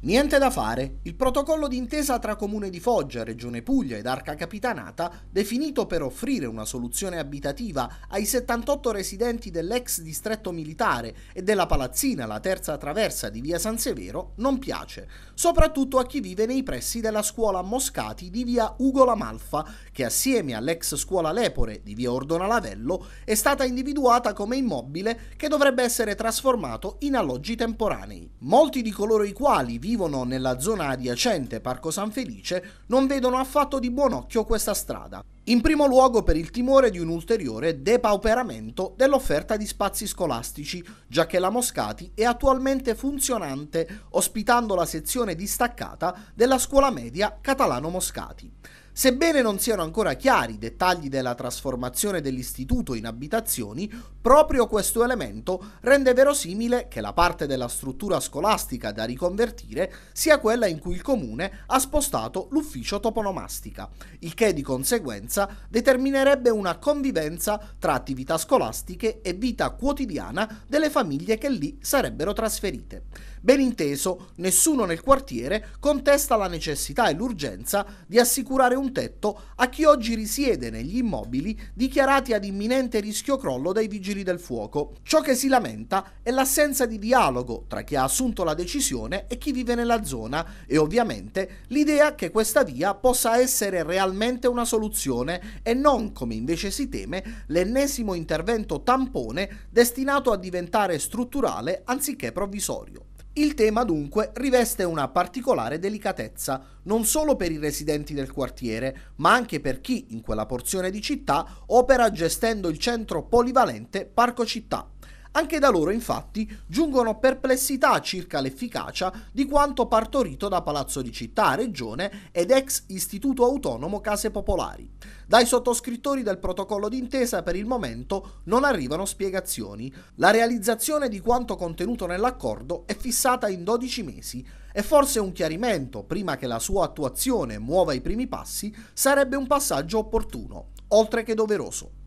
Niente da fare, il protocollo d'intesa tra Comune di Foggia, Regione Puglia ed Arca Capitanata, definito per offrire una soluzione abitativa ai 78 residenti dell'ex distretto militare e della palazzina La Terza Traversa di via San Severo, non piace, soprattutto a chi vive nei pressi della scuola Moscati di via Ugo Lamalfa, che assieme all'ex scuola Lepore di via Ordona Lavello è stata individuata come immobile che dovrebbe essere trasformato in alloggi temporanei. Molti di coloro i quali vivono nella zona adiacente Parco San Felice non vedono affatto di buon occhio questa strada. In primo luogo per il timore di un ulteriore depauperamento dell'offerta di spazi scolastici, già che la Moscati è attualmente funzionante ospitando la sezione distaccata della scuola media Catalano Moscati sebbene non siano ancora chiari i dettagli della trasformazione dell'istituto in abitazioni, proprio questo elemento rende verosimile che la parte della struttura scolastica da riconvertire sia quella in cui il comune ha spostato l'ufficio toponomastica, il che di conseguenza determinerebbe una convivenza tra attività scolastiche e vita quotidiana delle famiglie che lì sarebbero trasferite. Ben inteso, nessuno nel quartiere contesta la necessità e l'urgenza di assicurare un un tetto a chi oggi risiede negli immobili dichiarati ad imminente rischio crollo dai vigili del fuoco. Ciò che si lamenta è l'assenza di dialogo tra chi ha assunto la decisione e chi vive nella zona e ovviamente l'idea che questa via possa essere realmente una soluzione e non, come invece si teme, l'ennesimo intervento tampone destinato a diventare strutturale anziché provvisorio. Il tema dunque riveste una particolare delicatezza, non solo per i residenti del quartiere, ma anche per chi in quella porzione di città opera gestendo il centro polivalente Parco Città. Anche da loro, infatti, giungono perplessità circa l'efficacia di quanto partorito da Palazzo di Città, Regione ed ex Istituto Autonomo Case Popolari. Dai sottoscrittori del protocollo d'intesa per il momento non arrivano spiegazioni. La realizzazione di quanto contenuto nell'accordo è fissata in 12 mesi e forse un chiarimento prima che la sua attuazione muova i primi passi sarebbe un passaggio opportuno, oltre che doveroso.